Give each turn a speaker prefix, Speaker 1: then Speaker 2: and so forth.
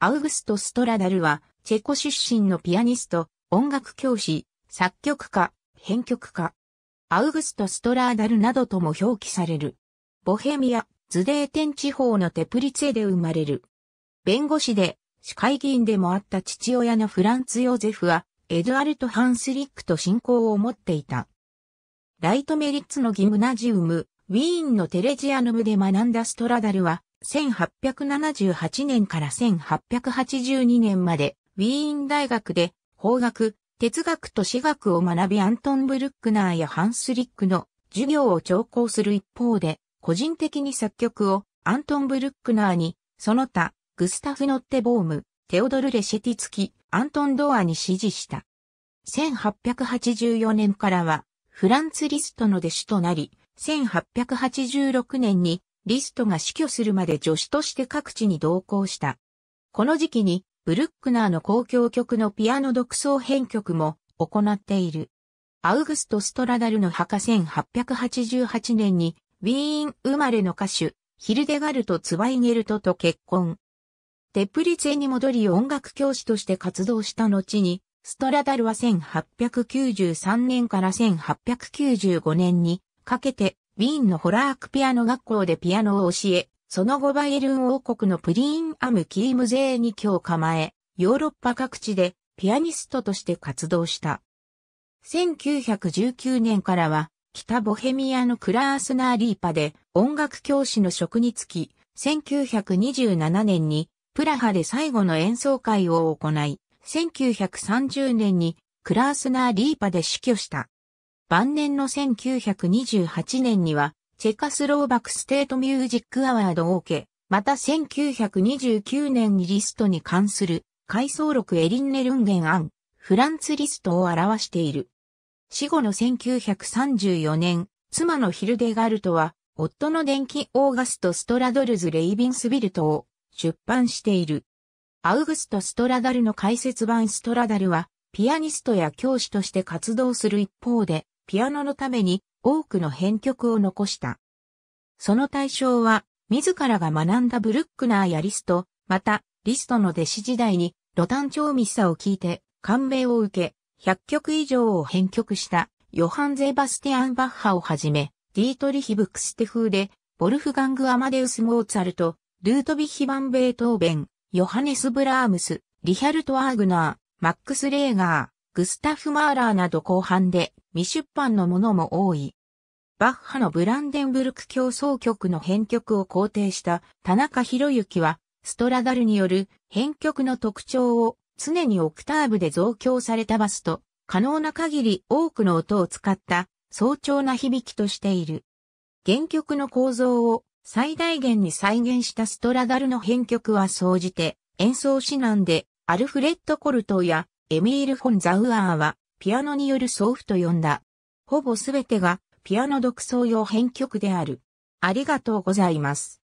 Speaker 1: アウグスト・ストラダルは、チェコ出身のピアニスト、音楽教師、作曲家、編曲家。アウグスト・ストラーダルなどとも表記される。ボヘミア、ズデーテン地方のテプリツェで生まれる。弁護士で、市会議員でもあった父親のフランツ・ヨゼフは、エドアルト・ハンスリックと信仰を持っていた。ライトメリッツのギムナジウム、ウィーンのテレジアノムで学んだストラダルは、1878年から1882年まで、ウィーン大学で、法学、哲学と史学を学びアントン・ブルックナーやハンスリックの授業を聴講する一方で、個人的に作曲をアントン・ブルックナーに、その他、グスタフ・ノッテボーム、テオドル・レシェティツキ、アントン・ドアに指示した。1884年からは、フランツ・リストの弟子となり、1886年にリストが死去するまで助手として各地に同行した。この時期に、ブルックナーの公共曲のピアノ独奏編曲も行っている。アウグスト・ストラダルの墓1888年に、ウィーン生まれの歌手、ヒルデガルト・ツワイゲルトと結婚。テプリツェに戻り音楽教師として活動した後に、ストラダルは1893年から1895年にかけてウィーンのホラークピアノ学校でピアノを教え、その後バイエルン王国のプリーンアムキームゼーに日構え、ヨーロッパ各地でピアニストとして活動した。1919年からは北ボヘミアのクラースナーリーパで音楽教師の職に就き、1927年にプラハで最後の演奏会を行い、1930年にクラースナーリーパで死去した。晩年の1928年には、チェカスローバクステートミュージックアワードを受け、また1929年にリストに関する回想録エリンネルンゲンアン、フランツリストを表している。死後の1934年、妻のヒルデガルトは、夫の電気オーガスト・ストラドルズ・レイビンスビルトを出版している。アウグスト・ストラダルの解説版ストラダルは、ピアニストや教師として活動する一方で、ピアノのために多くの編曲を残した。その対象は、自らが学んだブルックナーやリスト、また、リストの弟子時代に、ロタン調ミッサを聞いて、感銘を受け、100曲以上を編曲した、ヨハン・ゼバスティアン・バッハをはじめ、ディートリヒ・ブクステ風で、ボルフガング・アマデウス・モーツァルト、ルートビヒ・バン・ベートーベン、ヨハネス・ブラームス、リヒャルト・アーグナー、マックス・レーガー、グスタフ・マーラーなど後半で未出版のものも多い。バッハのブランデンブルク競争曲の編曲を肯定した田中博之は、ストラダルによる編曲の特徴を常にオクターブで増強されたバスと、可能な限り多くの音を使った早朝な響きとしている。原曲の構造を最大限に再現したストラダルの編曲は総じて演奏指南でアルフレッド・コルトやエミール・フォン・ザウアーは、ピアノによる奏譜と呼んだ。ほぼすべてが、ピアノ独奏用編曲である。ありがとうございます。